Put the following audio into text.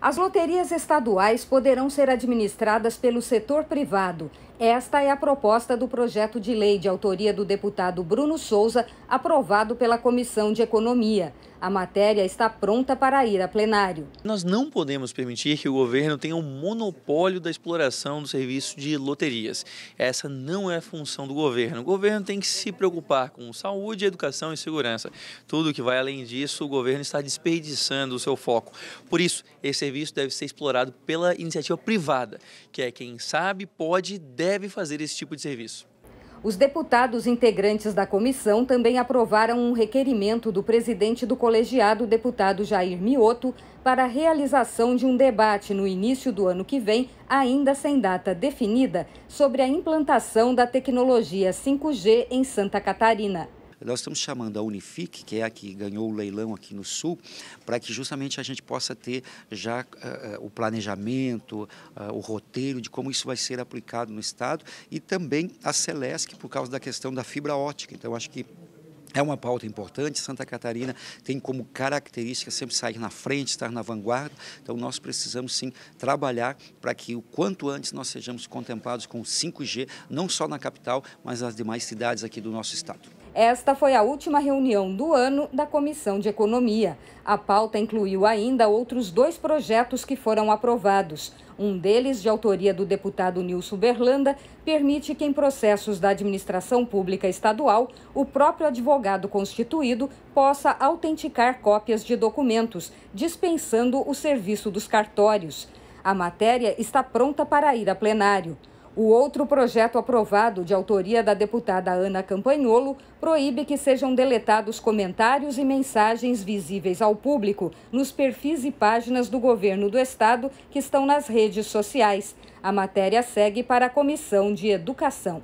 As loterias estaduais poderão ser administradas pelo setor privado esta é a proposta do projeto de lei de autoria do deputado Bruno Souza, aprovado pela Comissão de Economia. A matéria está pronta para ir a plenário. Nós não podemos permitir que o governo tenha um monopólio da exploração do serviço de loterias. Essa não é a função do governo. O governo tem que se preocupar com saúde, educação e segurança. Tudo que vai além disso, o governo está desperdiçando o seu foco. Por isso, esse serviço deve ser explorado pela iniciativa privada, que é quem sabe, pode, deve deve fazer esse tipo de serviço. Os deputados integrantes da comissão também aprovaram um requerimento do presidente do colegiado, deputado Jair Mioto, para a realização de um debate no início do ano que vem, ainda sem data definida, sobre a implantação da tecnologia 5G em Santa Catarina. Nós estamos chamando a Unifique, que é a que ganhou o leilão aqui no Sul, para que justamente a gente possa ter já uh, o planejamento, uh, o roteiro de como isso vai ser aplicado no Estado e também a Celesc, por causa da questão da fibra ótica. Então, acho que é uma pauta importante. Santa Catarina tem como característica sempre sair na frente, estar na vanguarda. Então, nós precisamos sim trabalhar para que o quanto antes nós sejamos contemplados com 5G, não só na capital, mas nas demais cidades aqui do nosso estado. Esta foi a última reunião do ano da Comissão de Economia. A pauta incluiu ainda outros dois projetos que foram aprovados. Um deles, de autoria do deputado Nilson Berlanda, permite que em processos da administração pública estadual, o próprio advogado constituído possa autenticar cópias de documentos, dispensando o serviço dos cartórios. A matéria está pronta para ir a plenário. O outro projeto aprovado, de autoria da deputada Ana Campanholo, proíbe que sejam deletados comentários e mensagens visíveis ao público nos perfis e páginas do governo do estado que estão nas redes sociais. A matéria segue para a Comissão de Educação.